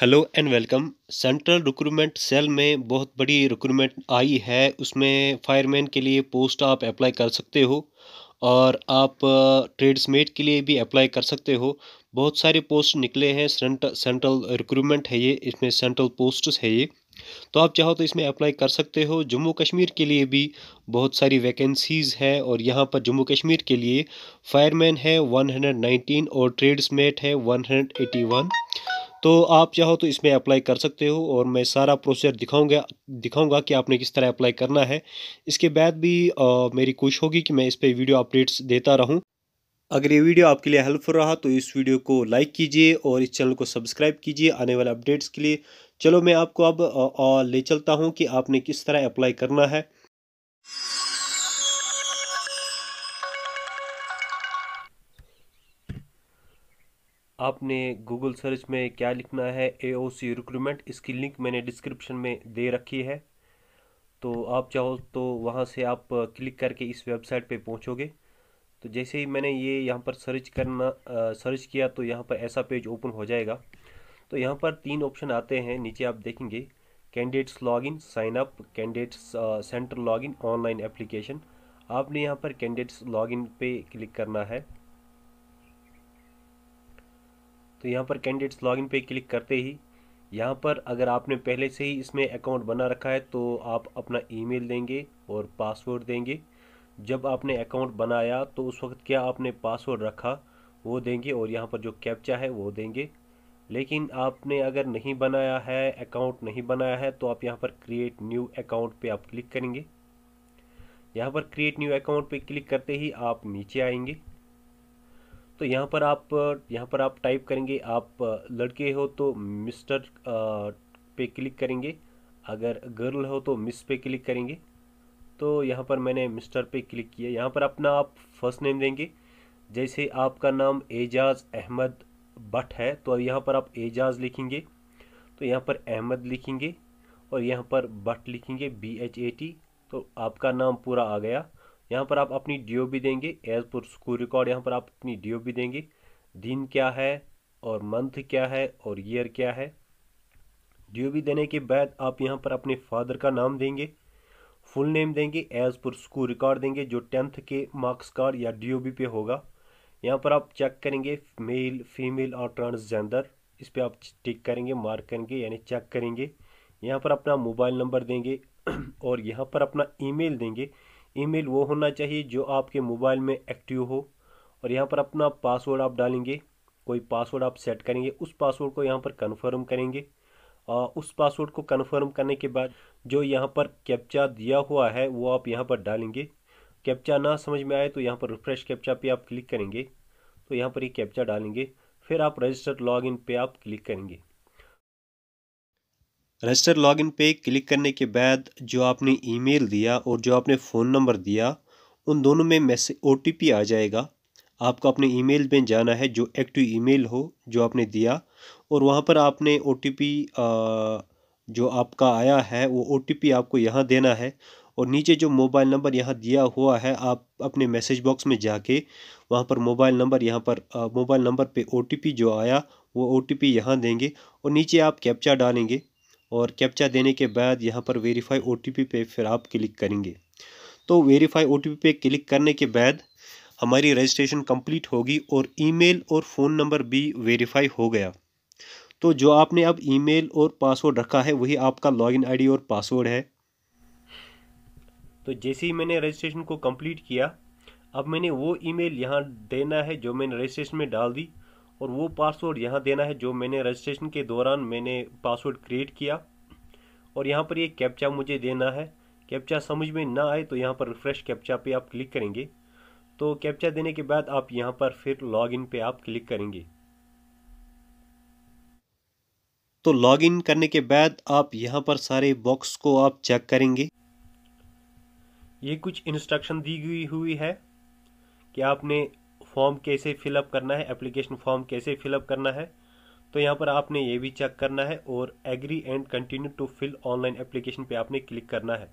hello and welcome central recruitment cell में बहुत बड़ी रिक्रूटमेंट आई है उसमें फायरमैन के लिए पोस्ट आप अप्लाई कर सकते हो और आप ट्रेड्समेट के लिए भी अप्लाई कर सकते हो बहुत सारे पोस्ट निकले हैं सेंट्रल रिक्रूटमेंट है ये इसमें सेंट्रल पोस्ट्स है ये तो आप चाहो तो इसमें अप्लाई कर सकते हो जम्मू कश्मीर के लिए भी बहुत सारी वैकेंसीज़ है और यहाँ पर जम्मू कश्मीर के लिए फायरमैन है 119 और ट्रेड्समेट है 181 तो आप चाहो तो इसमें अप्लाई कर सकते हो और मैं सारा प्रोसेस दिखाऊंगा दिखाऊंगा कि आपने किस तरह अप्लाई करना है इसके बाद भी आ, मेरी कोशिश होगी कि मैं इस पर वीडियो अपडेट्स देता रहूँ अगर ये वीडियो आपके लिए हेल्पफुल रहा तो इस वीडियो को लाइक कीजिए और इस चैनल को सब्सक्राइब कीजिए आने वाले अपडेट्स के लिए चलो मैं आपको अब ले चलता हूँ कि आपने किस तरह अप्लाई करना है आपने गूगल सर्च में क्या लिखना है ए ओ सी रिक्रूटमेंट इसकी लिंक मैंने डिस्क्रिप्शन में दे रखी है तो आप चाहो तो वहाँ से आप क्लिक करके इस वेबसाइट पे पहुँचोगे तो जैसे ही मैंने ये यहाँ पर सर्च करना आ, सर्च किया तो यहाँ पर ऐसा पेज ओपन हो जाएगा तो यहाँ पर तीन ऑप्शन आते हैं नीचे आप देखेंगे candidates login sign up candidates center login online application आपने यहाँ पर कैंडिडेट्स लॉगिन पे क्लिक करना है तो यहाँ पर कैंडिडेट्स लॉगिन पे क्लिक करते ही यहाँ पर अगर आपने पहले से ही इसमें अकाउंट बना रखा है तो आप अपना ईमेल देंगे और पासवर्ड देंगे जब आपने अकाउंट बनाया तो उस वक्त क्या आपने पासवर्ड रखा वो देंगे और यहाँ पर जो कैप्चा है वो देंगे लेकिन आपने अगर नहीं बनाया है अकाउंट नहीं बनाया है तो आप यहाँ पर क्रिएट न्यू अकाउंट पर आप क्लिक करेंगे यहाँ पर क्रिएट न्यू अकाउंट पर क्लिक करते ही आप नीचे आएंगे तो यहाँ पर आप यहाँ पर आप टाइप करेंगे आप लड़के हो तो मिस्टर पे क्लिक करेंगे अगर गर्ल हो तो मिस पे क्लिक करेंगे तो यहाँ पर मैंने मिस्टर पे क्लिक किया यहाँ पर अपना आप फर्स्ट नेम देंगे जैसे आपका नाम एजाज अहमद भट है तो यहाँ पर आप एजाज लिखेंगे तो यहाँ पर अहमद लिखेंगे और यहाँ पर भट लिखेंगे बी एच ए टी तो आपका नाम पूरा आ गया यहाँ पर आप अपनी डी भी देंगे एज पर स्कूल रिकॉर्ड यहाँ पर आप अपनी डी भी देंगे दिन क्या है और मंथ क्या है और ईयर क्या है डी देने के बाद आप यहाँ पर अपने फादर का नाम देंगे फुल नेम देंगे एज पर स्कूल रिकॉर्ड देंगे जो टेंथ के मार्क्स कार्ड या डी पे होगा यहाँ पर आप चेक करेंगे मेल फीमेल और ट्रांसजेंडर इस पर आप टिक करेंगे मार्क करेंगे यानी चेक करेंगे यहाँ पर अपना मोबाइल नंबर देंगे और यहाँ पर अपना ईमेल देंगे ईमेल वो होना चाहिए जो आपके मोबाइल में एक्टिव हो और यहाँ पर अपना पासवर्ड आप डालेंगे कोई पासवर्ड आप सेट करेंगे उस पासवर्ड को यहाँ पर कन्फर्म करेंगे और उस पासवर्ड को कन्फर्म करने के बाद जो यहाँ पर कैप्चा दिया हुआ है वो आप यहाँ पर डालेंगे कैप्चा ना समझ में आए तो यहाँ पर रिफ्रेश कैप्चा पे आप क्लिक करेंगे तो यहाँ पर ये यह कैप्चा डालेंगे फिर आप रजिस्टर लॉगिन पे आप क्लिक करेंगे रजिस्टर लॉगिन पे क्लिक करने के बाद जो आपने ईमेल दिया और जो आपने फ़ोन नंबर दिया उन दोनों में मैसेज ओ आ जाएगा आपको अपने ईमेल में जाना है जो एक्टिव ईमेल हो जो आपने दिया और वहाँ पर आपने ओ जो आपका आया है वो ओ आपको यहाँ देना है और नीचे जो मोबाइल नंबर यहाँ दिया हुआ है आप अपने मैसेज बॉक्स में जाके वहाँ पर मोबाइल नंबर यहाँ पर मोबाइल नंबर पे ओ जो आया वो ओ टी यहाँ देंगे और नीचे आप कैप्चा डालेंगे और कैप्चा देने के बाद यहाँ पर वेरीफाई ओ पे फिर आप क्लिक करेंगे तो वेरीफाई ओ पे क्लिक करने के बाद हमारी रजिस्ट्रेशन कंप्लीट होगी और ईमेल और फ़ोन नंबर भी वेरीफाई हो गया तो जो आपने अब ईमेल और पासवर्ड रखा है वही आपका लॉगिन आईडी और पासवर्ड है तो जैसे ही मैंने रजिस्ट्रेशन को कंप्लीट किया अब मैंने वो ईमेल यहाँ देना है जो मैंने रजिस्ट्रेशन में डाल दी और वो पासवर्ड यहाँ देना है जो मैंने रजिस्ट्रेशन के दौरान मैंने पासवर्ड क्रिएट किया और यहाँ पर ये कैप्चा मुझे देना है कैप्चा समझ में ना आए तो यहाँ पर रिफ़्रेश कैप्चा पे आप क्लिक करेंगे तो कैप्चा देने के बाद आप यहाँ पर फिर लॉगिन पे आप क्लिक करेंगे तो लॉगिन करने के बाद आप यहाँ पर सारे बॉक्स को आप चेक करेंगे ये कुछ इंस्ट्रक्शन दी गई हुई है कि आपने फॉर्म कैसे फिलअप करना है एप्लीकेशन फॉर्म कैसे फिलअप करना है तो यहाँ पर आपने ये भी चेक करना है और agree and continue to fill online application पे आपने क्लिक करना है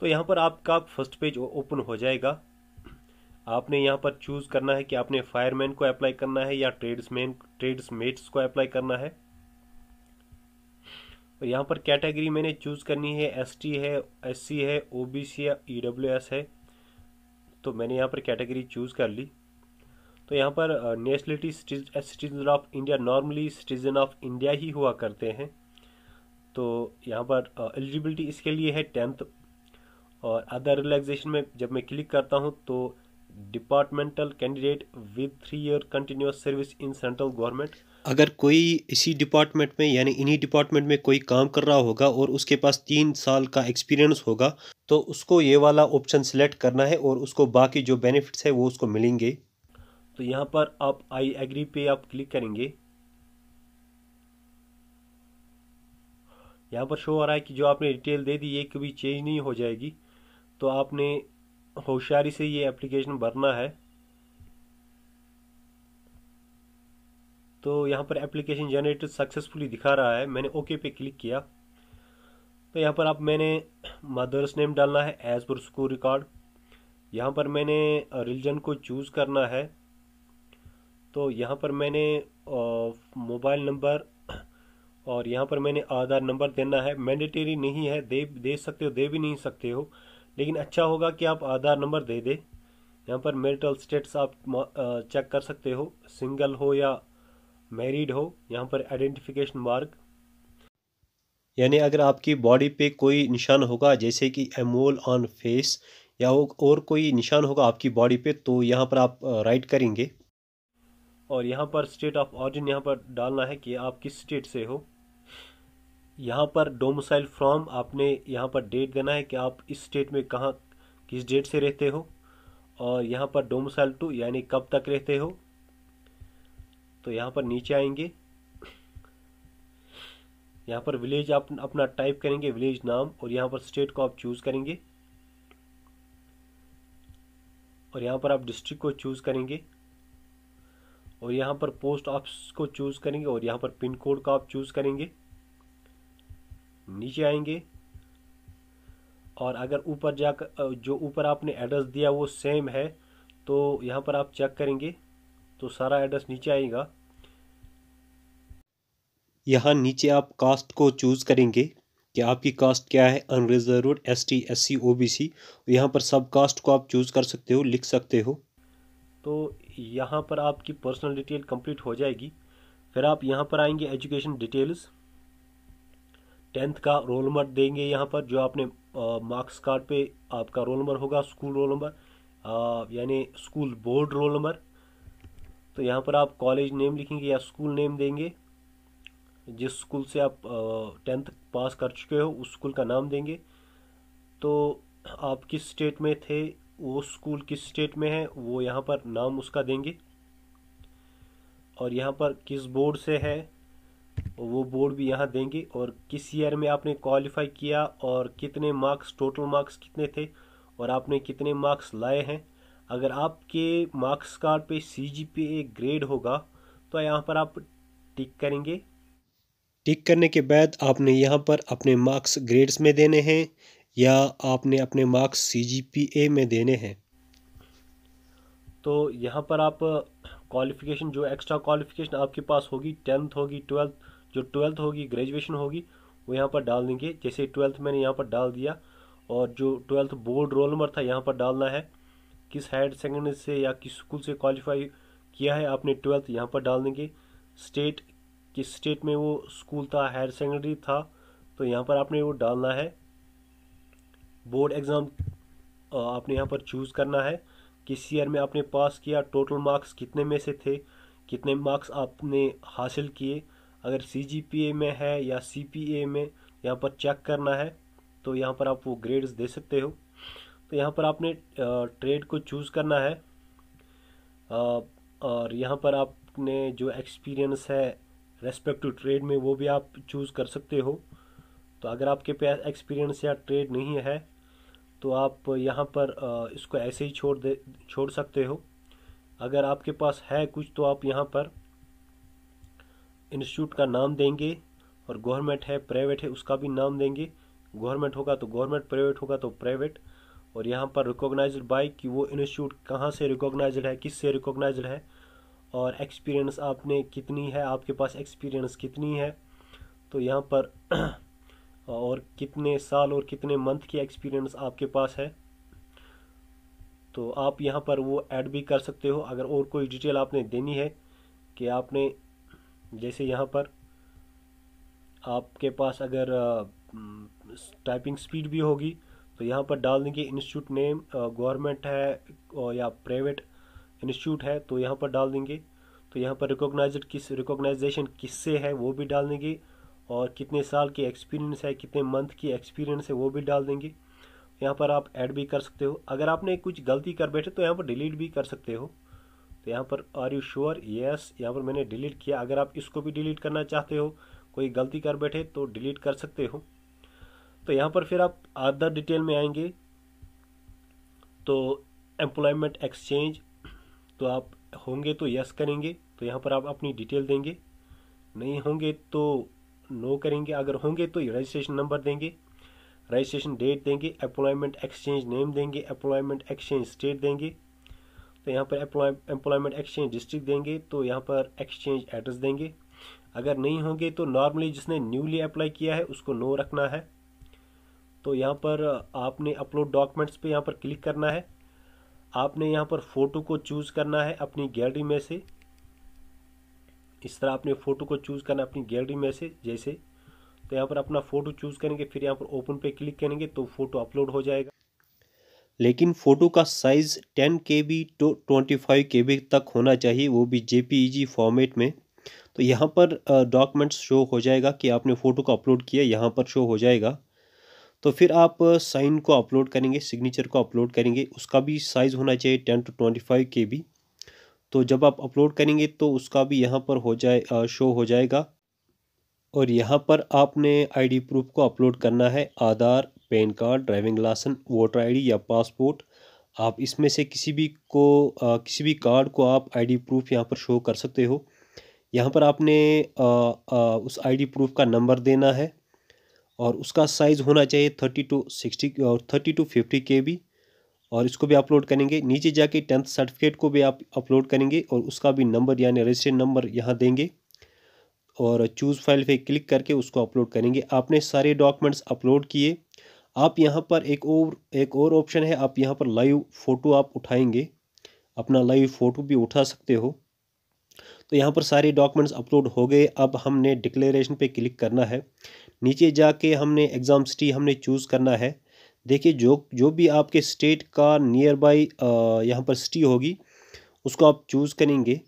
तो यहाँ पर आपका फर्स्ट पेज ओपन हो जाएगा आपने यहाँ पर चूज़ करना है कि आपने फायरमैन को अप्लाई करना है या ट्रेड्समैन ट्रेड्समेट्स को अप्लाई करना है और तो यहाँ पर कैटेगरी मैंने चूज़ करनी है एस है एस है ओ है ई e है तो मैंने यहाँ पर कैटेगरी चूज़ कर ली तो यहाँ पर nationality citizen of India normally citizen of India ही हुआ करते हैं तो यहाँ पर एलिजिबिलिटी uh, इसके लिए है टेंथ और अदर रिलैक्सेशन में जब मैं क्लिक करता हूँ तो departmental candidate with three year continuous service in central government अगर कोई इसी डिपार्टमेंट में यानी इन्हीं डिपार्टमेंट में कोई काम कर रहा होगा और उसके पास तीन साल का एक्सपीरियंस होगा तो उसको ये वाला ऑप्शन सिलेक्ट करना है और उसको बाकी जो बेनिफिट्स है वो उसको मिलेंगे तो यहाँ पर आप आई एग्री पे आप क्लिक करेंगे यहाँ पर शो आ रहा है कि जो आपने डिटेल दे दी ये कभी चेंज नहीं हो जाएगी तो आपने होशियारी से ये एप्लीकेशन भरना है तो यहाँ पर एप्लीकेशन जनरेटेड सक्सेसफुली दिखा रहा है मैंने ओके पे क्लिक किया तो यहाँ पर आप मैंने मदर्स नेम डालना है एज पर स्कूल रिकॉर्ड यहाँ पर मैंने रिलीजन को चूज़ करना है तो यहाँ पर मैंने मोबाइल नंबर और यहाँ पर मैंने आधार नंबर देना है मैंडेटरी नहीं है दे दे सकते हो दे भी नहीं सकते हो लेकिन अच्छा होगा कि आप आधार नंबर दे दे यहाँ पर मेरिटल स्टेटस आप चेक कर सकते हो सिंगल हो या मैरिड हो यहाँ पर आइडेंटिफिकेशन मार्क यानी अगर आपकी बॉडी पे कोई निशान होगा जैसे कि एमोल ऑन फेस या और कोई निशान होगा आपकी बॉडी पे तो यहाँ पर आप राइट करेंगे और यहाँ पर स्टेट ऑफ ऑरिजिन यहाँ पर डालना है कि आप किस स्टेट से हो यहाँ पर डोमिसाइल फ्रॉम आपने यहाँ पर डेट देना है कि आप इस स्टेट में कहाँ किस डेट से रहते हो और यहाँ पर डोमिसाइल टू यानी कब तक रहते हो तो यहाँ पर नीचे आएंगे यहाँ पर विलेज आप अपना टाइप करेंगे विलेज नाम और यहाँ पर स्टेट को आप चूज़ करेंगे और यहाँ पर आप डिस्ट्रिक्ट को चूज़ करेंगे और यहाँ पर पोस्ट ऑफिस को चूज़ करेंगे और यहाँ पर पिन कोड का आप चूज़ करेंगे नीचे आएंगे और अगर ऊपर जाकर जो ऊपर आपने एड्रेस दिया वो सेम है तो यहाँ पर आप चेक करेंगे तो सारा एड्रेस नीचे आएगा यहाँ नीचे आप कास्ट को चूज़ करेंगे कि आपकी कास्ट क्या है unreserved S T S C O B C यहाँ पर सब कास्ट को आप चूज़ कर सकते हो लिख सकते हो तो यहाँ पर आपकी पर्सनल डिटेल कंप्लीट हो जाएगी फिर आप यहाँ पर आएंगे एजुकेशन डिटेल्स टेंथ का रोल नंबर देंगे यहाँ पर जो आपने मार्क्स कार्ड पे आपका रोल नंबर होगा स्कूल रोल नंबर यानी स्कूल बोर्ड रोल नंबर तो यहाँ पर आप कॉलेज नेम लिखेंगे या स्कूल नेम देंगे जिस स्कूल से आप टेंथ पास कर चुके हो उस स्कूल का नाम देंगे तो आप किस स्टेट में थे वो स्कूल किस स्टेट में है वो यहाँ पर नाम उसका देंगे और यहाँ पर किस बोर्ड से है वो बोर्ड भी यहाँ देंगे और किस ईयर में आपने क्वालिफाई किया और कितने मार्क्स टोटल मार्क्स कितने थे और आपने कितने मार्क्स लाए हैं अगर आपके मार्क्स कार्ड पे सी जी पी ए ग्रेड होगा तो यहाँ पर आप टिक करेंगे टिक करने के बाद आपने यहाँ पर अपने मार्क्स ग्रेड्स में देने हैं या आपने अपने मार्क्स सी में देने हैं तो यहाँ पर आप क्वालिफिकेशन जो एक्स्ट्रा क्वालिफिकेशन आपके पास होगी टेंथ होगी ट्वेल्थ जो ट्वेल्थ होगी ग्रेजुएशन होगी वो यहाँ पर डाल देंगे जैसे ट्वेल्थ मैंने यहाँ पर डाल दिया और जो ट्वेल्थ बोर्ड रोल नंबर था यहाँ पर डालना है किस हायर सेकेंडरी से या किस स्कूल से क्वालिफाई किया है आपने ट्वेल्थ यहाँ पर डाल देंगे स्टेट किस स्टेट में वो स्कूल था हायर सेकेंडरी था तो यहाँ पर आपने वो डालना है बोर्ड एग्ज़ाम आपने यहाँ पर चूज़ करना है किस ईयर में आपने पास किया टोटल मार्क्स कितने में से थे कितने मार्क्स आपने हासिल किए अगर सी में है या सी में यहाँ पर चेक करना है तो यहाँ पर आप वो ग्रेड्स दे सकते हो तो यहाँ पर आपने ट्रेड को चूज़ करना है और यहाँ पर आपने जो एक्सपीरियंस है रेस्पेक्ट टू ट्रेड में वो भी आप चूज़ कर सकते हो तो अगर आपके पास एक्सपीरियंस या ट्रेड नहीं है तो आप यहाँ पर इसको ऐसे ही छोड़ दे छोड़ सकते हो अगर आपके पास है कुछ तो आप यहाँ पर इंस्टीट्यूट का नाम देंगे और गवर्नमेंट है प्राइवेट है उसका भी नाम देंगे गवर्नमेंट होगा तो गवर्नमेंट प्राइवेट होगा तो प्राइवेट और यहाँ पर रिकोगनाइज बाई कि वो इंस्टीट्यूट कहाँ से रिकोगनाइज है किस से रिकोगनाइज है और एक्सपीरियंस आपने कितनी है आपके पास एक्सपीरियंस कितनी है तो यहाँ पर और कितने साल और कितने मंथ की एक्सपीरियंस आपके पास है तो आप यहाँ पर वो ऐड भी कर सकते हो अगर और कोई डिटेल आपने देनी है कि आपने जैसे यहाँ पर आपके पास अगर टाइपिंग स्पीड भी होगी तो यहाँ पर डाल देंगे इंस्टीट्यूट नेम गवर्नमेंट है या प्राइवेट इंस्टीट्यूट है तो यहाँ पर डाल देंगे तो यहाँ पर रिकोगनाइज किस रिकोगनाइजेशन किससे है वो भी डाल देंगे और कितने साल की एक्सपीरियंस है कितने मंथ की एक्सपीरियंस है वो भी डाल देंगे यहाँ पर आप ऐड भी कर सकते हो अगर आपने कुछ गलती कर बैठे तो यहाँ पर डिलीट भी कर सकते हो तो यहाँ पर आर यू श्योर यस यहाँ पर मैंने डिलीट किया अगर आप इसको भी डिलीट करना चाहते हो कोई गलती कर बैठे तो डिलीट कर सकते हो तो यहाँ पर फिर आप अदर डिटेल में आएंगे तो एम्प्लॉयमेंट एक्सचेंज तो आप होंगे तो यस करेंगे तो यहाँ पर आप अपनी डिटेल देंगे नहीं होंगे तो नो करेंगे अगर होंगे तो रजिस्ट्रेशन नंबर देंगे रजिस्ट्रेशन डेट देंगे एम्प्लॉयमेंट एक्सचेंज नेम देंगे एम्प्लॉयमेंट एक्सचेंज स्टेट देंगे तो यहाँ पर एम्प्लॉयमेंट एक्सचेंज डिस्ट्रिक्ट देंगे तो यहाँ पर एक्सचेंज एड्रेस देंगे अगर नहीं होंगे तो नॉर्मली जिसने न्यूली अप्लाई किया है उसको नो रखना है तो यहाँ पर आपने अपलोड डॉक्यूमेंट्स पे यहाँ पर क्लिक करना है आपने यहाँ पर फ़ोटो को चूज़ करना है अपनी गैलरी में से इस तरह आपने फ़ोटो को चूज़ करना अपनी गैलरी में से जैसे तो यहाँ पर अपना फ़ोटो चूज़ करेंगे फिर यहाँ पर ओपन पे क्लिक करेंगे तो फ़ोटो अपलोड हो जाएगा लेकिन फ़ोटो का size ten K B to twenty five K B तक होना चाहिए वो भी जे फॉर्मेट में तो यहाँ पर डॉक्यूमेंट्स शो हो जाएगा कि आपने फ़ोटो को अपलोड किया यहाँ पर शो हो जाएगा तो फिर आप साइन को अपलोड करेंगे सिग्नेचर को अपलोड करेंगे उसका भी साइज़ होना चाहिए ten to twenty five K B तो जब आप अपलोड करेंगे तो उसका भी यहाँ पर हो जाए शो हो जाएगा और यहाँ पर आपने आईडी प्रूफ को अपलोड करना है Aadhaar pan card driving licence voter ID या पासपोर्ट आप इसमें से किसी भी को आ, किसी भी कार्ड को आप आईडी प्रूफ यहाँ पर शो कर सकते हो यहाँ पर आपने आ, आ, उस आईडी प्रूफ का नंबर देना है और उसका साइज़ होना चाहिए थर्टी टू सिक्सटी और thirty to fifty K B और इसको भी अपलोड करेंगे नीचे जाके टेंथ सर्टिफिकेट को भी आप अपलोड करेंगे और उसका भी नंबर यानी रजिस्टर्ड नंबर यहाँ देंगे और चूज़ फाइल पे क्लिक करके उसको अपलोड करेंगे आपने सारे डॉक्यूमेंट्स अपलोड किए आप यहाँ पर एक और एक और ऑप्शन है आप यहाँ पर लाइव फ़ोटो आप उठाएंगे अपना लाइव फ़ोटो भी उठा सकते हो तो यहाँ पर सारे डॉक्यूमेंट्स अपलोड हो गए अब हमने डिक्लेरेशन पे क्लिक करना है नीचे जाके हमने एग्ज़ाम सिटी हमने चूज़ करना है देखिए जो जो भी आपके स्टेट का नियर बाई यहाँ पर सिटी होगी उसको आप चूज़ करेंगे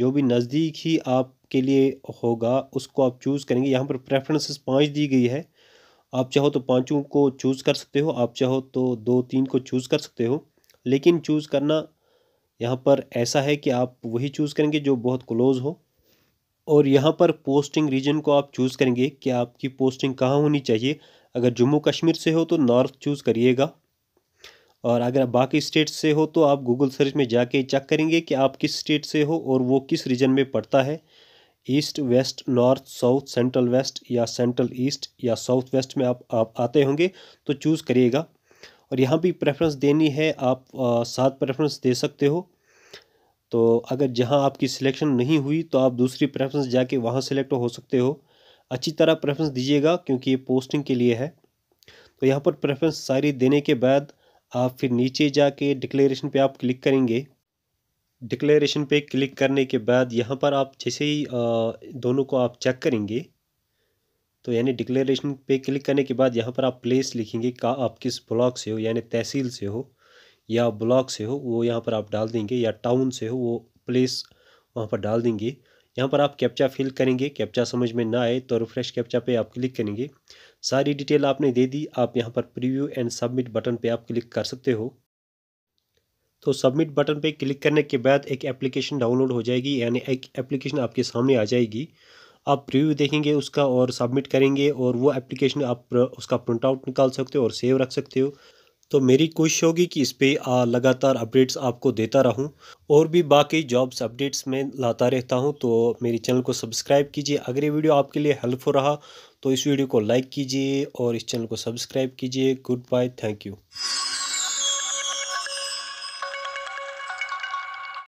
जो भी नज़दीक ही आपके लिए होगा उसको आप चूज़ करेंगे यहाँ पर प्रेफरेंसेस पाँच दी गई है आप चाहो तो पाँचों को चूज़ कर सकते हो आप चाहो तो दो तीन को चूज़ कर सकते हो लेकिन चूज़ करना यहाँ पर ऐसा है कि आप वही चूज़ करेंगे जो बहुत क्लोज़ हो और यहाँ पर पोस्टिंग रीजन को आप चूज़ करेंगे कि आपकी पोस्टिंग कहाँ होनी चाहिए अगर जम्मू कश्मीर से हो तो नॉर्थ चूज़ करिएगा और अगर आप बाकी स्टेट से हो तो आप गूगल सर्च में जाके चेक करेंगे कि आप किस स्टेट से हो और वो किस रीजन में पड़ता है east west north south central west या सेंट्रल ईस्ट या साउथ वेस्ट में आप आप आते होंगे तो चूज़ करिएगा और यहाँ भी प्रेफरेंस देनी है आप सात प्रेफरेंस दे सकते हो तो अगर जहाँ आपकी सिलेक्शन नहीं हुई तो आप दूसरी प्रेफरेंस जाके वहाँ सेलेक्ट हो सकते हो अच्छी तरह प्रेफरेंस दीजिएगा क्योंकि ये पोस्टिंग के लिए है तो यहाँ पर प्रेफरेंस सारी देने के बाद आप फिर नीचे जाके डिक्लेरेशन पे आप क्लिक करेंगे डिक्लेरेशन पे क्लिक करने के बाद यहाँ पर आप जैसे ही दोनों को आप चेक करेंगे तो यानी डिक्लेरेशन पे क्लिक करने के बाद यहाँ पर आप प्लेस लिखेंगे का आप किस ब्लॉक से हो यानी तहसील से हो या ब्लॉक से हो वो यहाँ पर आप डाल देंगे या टाउन से हो वो प्लेस वहाँ पर डाल देंगे यहाँ पर आप कैप्चा फिल करेंगे कैप्चा समझ में ना आए तो रिफ्रेश कैप्चा पे आप क्लिक करेंगे सारी डिटेल आपने दे दी आप यहाँ पर प्रीव्यू एंड सबमिट बटन पे आप क्लिक कर सकते हो तो सबमिट बटन पे क्लिक करने के बाद एक एप्लीकेशन डाउनलोड हो जाएगी यानी एक एप्लीकेशन आपके सामने आ जाएगी आप प्रीव्यू देखेंगे उसका और सबमिट करेंगे और वो एप्लीकेशन आप उसका प्रिंट आउट निकाल सकते हो और सेव रख सकते हो तो मेरी कोशिश होगी कि इस पर लगातार अपडेट्स आपको देता रहूं और भी बाकी जॉब्स अपडेट्स में लाता रहता हूं तो मेरे चैनल को सब्सक्राइब कीजिए अगर ये वीडियो आपके लिए हेल्पफुल रहा तो इस वीडियो को लाइक कीजिए और इस चैनल को सब्सक्राइब कीजिए गुड बाय थैंक यू